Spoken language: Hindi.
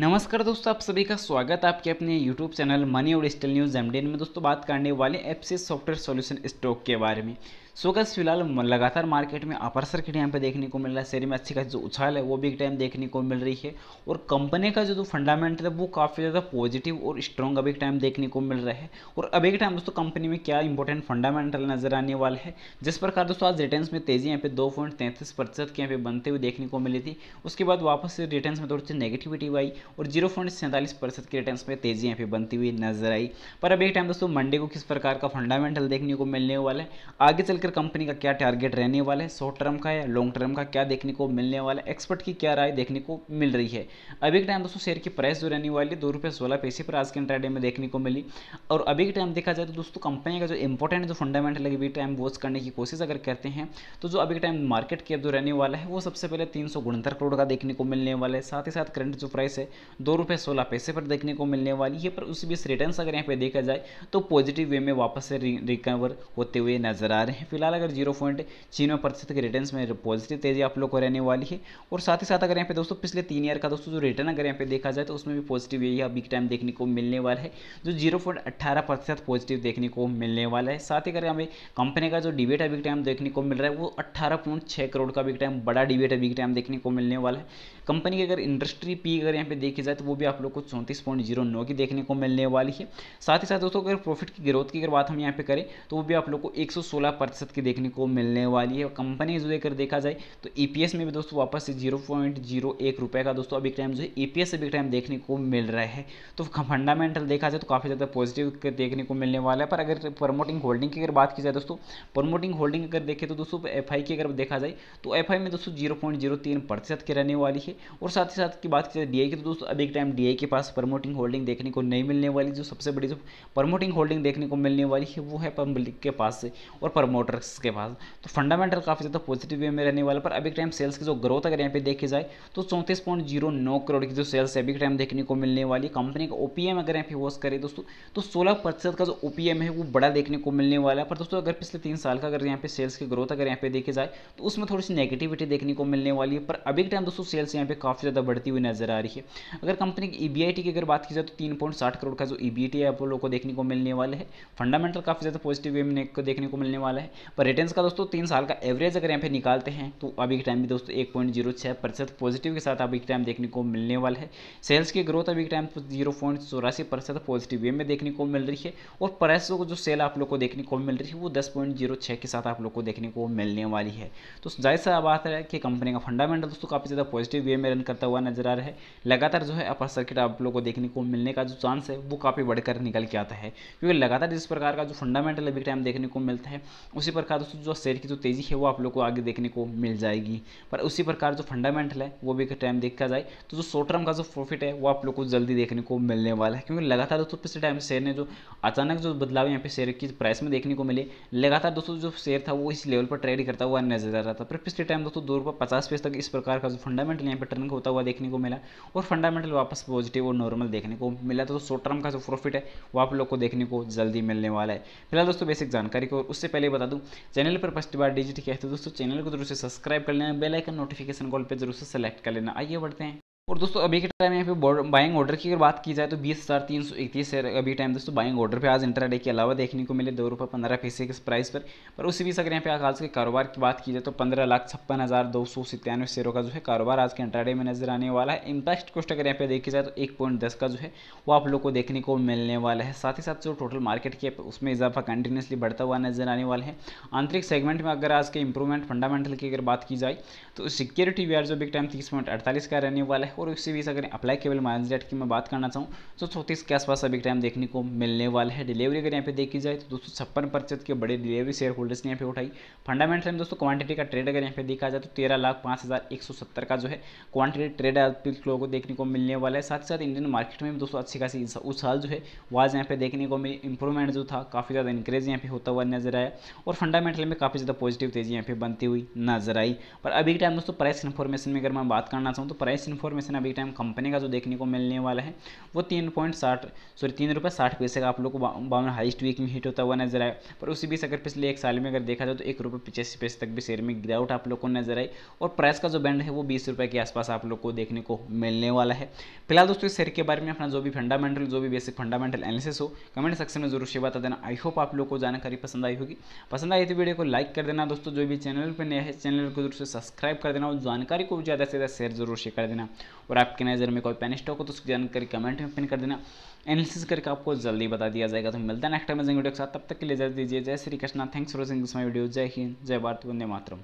नमस्कार दोस्तों आप सभी का स्वागत है आपके अपने YouTube चैनल मनी और डिजिटल न्यूज़ एमडीएन में दोस्तों बात करने वाले एफ सॉफ्टवेयर सॉल्यूशन स्टॉक के बारे में सो फिलहाल लगातार मार्केट में अपर सर्किट यहाँ पे देखने को मिल रहा है शेयर में अच्छी खासी जो उछाल है वो भी एक टाइम देखने को मिल रही है और कंपनी का जो तो फंडामेंटल है वो काफ़ी ज़्यादा पॉजिटिव और स्ट्रॉन्ग अभी एक टाइम देखने को मिल रहा है और अभी के टाइम दोस्तों कंपनी में क्या इंपॉर्टेंट फंडामेंटल नजर आने वाला है जिस प्रकार दोस्तों आज रिटर्न में तेज़ी यहाँ पे दो पॉइंट तैंतीस प्रतिशत के यहाँ पे बनते हुए देखने को मिली थी उसके बाद वापस से रिटर्न में थोड़ी सी नेगेटिविटी आई और जीरो पॉइंट सैंतालीस प्रतिशत के रिटर्न में तेज़ी यहाँ पे बनती हुई नजर आई पर अभी एक टाइम दोस्तों मंडे को किस प्रकार का फंडामेंटल देखने को मिलने वाला है आगे चलकर आखिर कंपनी का क्या टारगेट रहने वाला है शॉर्ट टर्म का या लॉन्ग टर्म का क्या देखने को मिलने वाला है एक्सपर्ट की क्या राय देखने को मिल रही है अभी के टाइम दोस्तों शेयर की प्राइस जो रहने वाली है दो रुपये सोलह पैसे पर आज के इंटरडे में देखने को मिली और अभी के टाइम देखा जाए तो दोस्तों कंपनी का जो इंपॉर्टेंट जो फंडामेंटल है अभी टाइम वॉच करने की कोशिश अगर करते हैं तो जो अभी के टाइम मार्केट के जो रहने वाला है वो सबसे पहले तीन करोड़ का देखने को मिलने वाला है साथ ही साथ करंट जो प्राइस है दो पैसे पर देखने को मिलने वाली है पर उस बीच रिटर्न अगर यहाँ पे देखा जाए तो पॉजिटिव वे में वापस से रिकवर होते हुए नजर आ रहे हैं फिलहाल अगर जीरो पॉइंट छियानवे प्रतिशत के रिटर्न में पॉजिटिव तेजी आप लोग को रहने वाली है और साथ ही साथ अगर यहाँ पे दोस्तों पिछले तीन ईयर का दोस्तों जो रिटर्न अगर यहाँ पे देखा जाए तो उसमें भी पॉजिटिव यही बिग टाइम देखने को मिलने वाला है जो जीरो पॉजिटिव देखने को मिलने वाला है साथ ही अगर हमें कंपनी का जो डिबेट अभी टाइम देखने को मिल रहा है वो अट्ठारह करोड़ का बिग टाइम बड़ा डिबेट अभी टाइम देखने को मिलने वाला है कंपनी की अगर इंडस्ट्री पी अगर यहाँ पे देखी जाए तो वो भी आप लोग को चौंतीस पॉइंट जीरो नौ की देखने को मिलने वाली है साथ ही साथ दोस्तों अगर प्रॉफिट की ग्रोथ की अगर बात हम यहाँ पे करें तो वो भी आप लोग को एक सौ सोलह प्रतिशत की देखने को मिलने वाली है कंपनी जो देकर देखा जाए तो ई e में भी दोस्तों वापस से जीरो पॉइंट जीरो एक रुपये का दोस्तों अभी टाइम जो है ई e से भी टाइम देखने को मिल रहा है तो फंडामेंटल देखा जाए तो काफ़ी ज़्यादा पॉजिटिव देखने को मिलने वाला है पर अगर प्रमोटिंग होल्डिंग की अगर बात की जाए दोस्तों प्रमोटिंग होल्डिंग अगर देखें तो दोस्तों एफ की अगर देखा जाए तो एफ में दोस्तों जीरो पॉइंट जीरो तीन प्रतिशत की रहने वाली है और साथ ही साथ की बात की जाए डी की तो दोस्तों अभी टाइम डी के पास प्रमोटिंग होल्डिंग देखने को नहीं मिलने वाली जो सबसे बड़ी जो प्रमोटिंग होल्डिंग देखने को मिलने वाली है वो है पब्लिक के पास से और प्रमोट प्रोडक्ट्स के पास तो फंडामेंटल काफ़ी ज़्यादा पॉजिटिव वे में रहने वाला पर अभी टाइम सेल्स की जो ग्रोथ अगर यहाँ पे देखी जाए तो चौंतीस पॉइंट जीरो नौ करोड़ की जो सेल्स है अभी टाइम देखने को मिलने वाली कंपनी का ओपीएम अगर यहाँ पे वॉस करें दोस्तों तो सोलह प्रतिशत का जो ओपीएम है वो बड़ा देखने को मिलने वाला है पर दोस्तों अगर पिछले तीन साल का अगर यहाँ पे सेल्स की ग्रोथ अगर यहाँ पे देखी जाए तो उसमें थोड़ी सी नेगेटिविटी देखने को मिलने वाली है पर अभी टाइम दोस्तों सेल्स यहाँ पे काफ़ी ज़्यादा बढ़ती हुई नजर आ रही है अगर कंपनी की ई e की अगर बात की जाए तो तीन करोड़ का जो ई e है आप लोगों को देखने को मिलने वाला है फंडामेंटल काफ़ी ज़्यादा पॉजिटिव वे में देखने को मिलने वाला है पर रिटर्न का दोस्तों तीन साल का एवरेज अगर यहाँ पे निकालते हैं तो अभी के टाइम में दोस्तों एक पॉइंट जीरो छः प्रतिशत पॉजिटिव के साथ अभी के टाइम देखने को मिलने वाला है सेल्स की ग्रोथ अभी के टाइम जीरो पॉइंट चौरासी प्रतिशत पॉजिटिव वे में देखने को मिल रही है और प्राइस को जो सेल आप लोग को देखने को मिल रही है वो दस पॉइंट जीरो छः के साथ आप लोग को देखने को मिलने वाली है तो जाहिर सा बात है कि कंपनी का फंडामेंटल दोस्तों काफ़ी ज़्यादा पॉजिटिव वे में रन करता हुआ नजर आ रहा है लगातार जो है अपर सर्किट आप लोग को देखने को मिलने का जो चांस है वो काफ़ी बढ़कर निकल के आता है क्योंकि लगातार जिस प्रकार का जो फंडामेंटल अभी टाइम देखने को मिलता है उस उसी प्रकार दोस्तों जो शेयर की जो तेज़ी है वो आप लोग को आगे देखने को मिल जाएगी पर उसी प्रकार जो फंडामेंटल है वो भी टाइम देखा जाए तो जो शॉर्ट टर्म का जो प्रॉफिट है वो आप लोग को जल्दी देखने को मिलने वाला है क्योंकि लगातार दोस्तों पिछले टाइम शेयर ने जो अचानक जो बदलाव यहाँ पे शेयर की प्राइस में देखने को मिले लगातार दोस्तों जो शेयर था वो इस लेवल पर ट्रेड करता हुआ नजर आ रहा था पर पिछले टाइम दोस्तों दो रुपये पचास पैसे तक इस प्रकार का जो फंडामेंटल यहाँ पर टर्न होता हुआ देखने को मिला और फंडामेंटल वापस पॉजिटिव और नॉर्मल देखने को मिला तो शॉर्ट टर्म का जो प्रॉफिट है वो आप लोग को देखने को जल्दी मिलने वाला है फिलहाल दोस्तों बेसिक जानकारी को उससे पहले बता दूँ दोस्तों चैनल पर फर्स्ट बार डिजिट किया है तो दोस्तों चैनल को जरूर से सब्सक्राइब कर लेना बेलाइकन नोटिफिकेशन कॉल पर जरूर से सेलेक्ट कर लेना आइए बढ़ते हैं और दोस्तों अभी के टाइम यहाँ पे बाइंग ऑर्डर की अगर बात की जाए तो बीस हज़ार तीन सौ इकतीस है अभी टाइम दोस्तों बाइंग ऑर्डर पे आज इंटरडे के अलावा देखने को मिले दो रुपये पंद्रह पैसे के प्राइस पर पर उसी बीच अगर यहाँ पे आज के कारोबार की बात की जाए तो पंद्रह लाख छप्पन हज़ार दो सौ सितानवे शेयरों का जो है कारोबार आज के इंटरडे में नजर आने वाला है इम्पैक्ट कोस्ट अगर यहाँ पे देखी जाए तो एक पॉइंट दस का जो है वो आप लोग को देखने को मिलने वाला है साथ ही साथ जो टोटल मार्केट की उसमें इजाफा कंटिन्यूसली बढ़ता हुआ नजर आने वाला है आंतरिक सेगमेंट में अगर आज के इंप्रूवमेंट फंडामेंटल की अगर बात की जाए तो सिक्योरिटी वेयर जो बिग टाइम तीस पॉइंट अड़तालीस का रहने वाला है और इसी बीच अगर अप्लाई केबल माइनस डेट की मैं बात करना चाहूँ तो चौंतीस के आसपास अभी टाइम देखने को मिलने वाला है डिलीवरी अगर यहाँ पे देखी जाए तो दोस्तों छप्पन प्रतिशत के बड़े डिलीवरी शेयर होल्डर्स ने यहाँ पे उठाई फंडामेंटल में दोस्तों क्वांटिटी का ट्रेड अगर यहाँ पे देखा जाए तो तेरह लाख पाँच हज़ार एक सौ सत्तर का जो है क्वांटिटी ट्रेड लोगों को देखने को मिलने वाला है साथ ही साथ इंडियन मार्केट में भी दोस्तों अच्छी खासी उस साल जो है वो आज यहाँ पे देखने को मिली इंप्रूवमेंट जो था काफ़ी ज़्यादा इंक्रेज यहाँ पे होता हुआ नजर आया और फंडामेंटल में काफ़ी ज़्यादा पॉजिटिव तेजी यहाँ पे बनती हुई नजर आई पर अभी के टाइम दोस्तों प्राइस इन्फॉर्मेशन में अगर मैं बात करना चाहूँ तो प्राइस इन्फॉर्मेशन कंजम्पशन अभी टाइम कंपनी का जो देखने को मिलने वाला है वो तीन पॉइंट साठ सॉरी तीन रुपये साठ पैसे का आप लोग को बावन हाइस्ट वीक में हिट होता हुआ नजर आया पर उसी बीच अगर पिछले एक साल में अगर देखा जाए तो एक रुपये पचासी पैसे तक भी शेयर में गिरावट आप लोग को नजर आई और प्राइस का जो बैंड है वो बीस के आसपास आप लोग को देखने को मिलने वाला है फिलहाल दोस्तों इस शेयर के बारे में अपना जो भी फंडामेंटल जो भी बेसिक फंडामेंटल एनालिसिस हो कमेंट सेक्शन में जरूर से बता देना आई होप आप लोग को जानकारी पसंद आई होगी पसंद आई तो वीडियो को लाइक कर देना दोस्तों जो भी चैनल पर नया है चैनल को जरूर से सब्सक्राइब कर देना और जानकारी को ज़्यादा से ज़्यादा शेयर जरूर से कर देना और आपके नज़र में कोई पेन स्टॉक हो तो उसकी जानकारी कमेंट में पिन कर देना एनालिसिस करके आपको जल्दी बता दिया जाएगा तो मिलता है नेक्स्ट अमेजिंग वीडियो के साथ तब तक के लिए जय दीजिए जय Shri Krishna thanks for watching this my video जय हिंद जय भारत वंदे मातरम